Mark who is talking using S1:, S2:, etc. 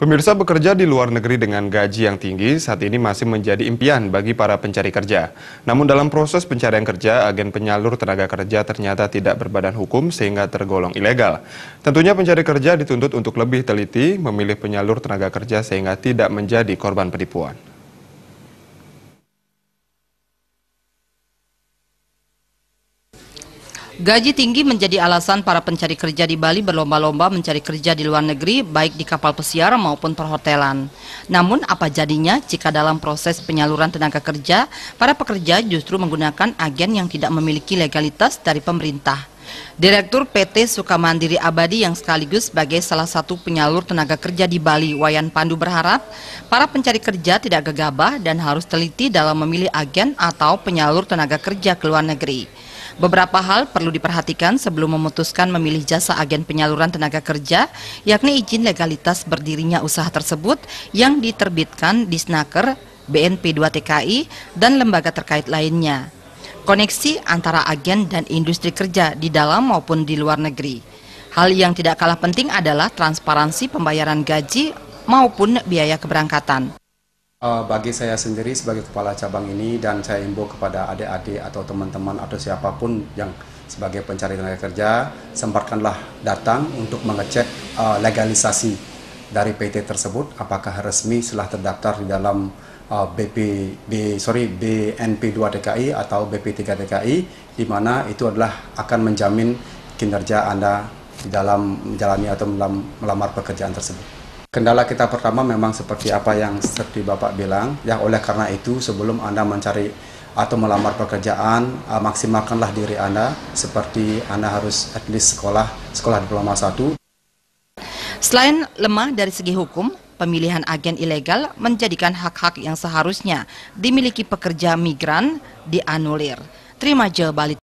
S1: Pemirsa bekerja di luar negeri dengan gaji yang tinggi saat ini masih menjadi impian bagi para pencari kerja. Namun dalam proses pencarian kerja, agen penyalur tenaga kerja ternyata tidak berbadan hukum sehingga tergolong ilegal. Tentunya pencari kerja dituntut untuk lebih teliti memilih penyalur tenaga kerja sehingga tidak menjadi korban penipuan.
S2: Gaji tinggi menjadi alasan para pencari kerja di Bali berlomba-lomba mencari kerja di luar negeri, baik di kapal pesiar maupun perhotelan. Namun, apa jadinya jika dalam proses penyaluran tenaga kerja, para pekerja justru menggunakan agen yang tidak memiliki legalitas dari pemerintah? Direktur PT Sukamandiri Abadi yang sekaligus sebagai salah satu penyalur tenaga kerja di Bali, Wayan Pandu berharap para pencari kerja tidak gegabah dan harus teliti dalam memilih agen atau penyalur tenaga kerja ke luar negeri. Beberapa hal perlu diperhatikan sebelum memutuskan memilih jasa agen penyaluran tenaga kerja, yakni izin legalitas berdirinya usaha tersebut yang diterbitkan di Snaker, BNP 2 TKI, dan lembaga terkait lainnya. Koneksi antara agen dan industri kerja di dalam maupun di luar negeri. Hal yang tidak kalah penting adalah transparansi pembayaran gaji maupun biaya keberangkatan.
S3: Eh, bagi saya sendiri sebagai kepala cabang ini dan saya imbau kepada adik-adik atau teman-teman atau siapapun yang sebagai pencari tenaga kerja, sempatkanlah datang untuk mengecek uh, legalisasi dari PT tersebut apakah resmi setelah terdaftar di dalam uh, eh, BP B, sorry BNP 2 DKI atau BP 3 DKI di mana itu adalah akan menjamin kinerja Anda di dalam menjalani atau dalam melamar pekerjaan tersebut. Kendala kita pertama memang seperti apa yang seperti Bapak bilang, ya oleh karena itu sebelum Anda mencari atau melamar pekerjaan, ah, maksimalkanlah diri Anda seperti Anda harus at least sekolah, sekolah diploma satu.
S2: Selain lemah dari segi hukum, pemilihan agen ilegal menjadikan hak-hak yang seharusnya dimiliki pekerja migran dianulir. Terima jawab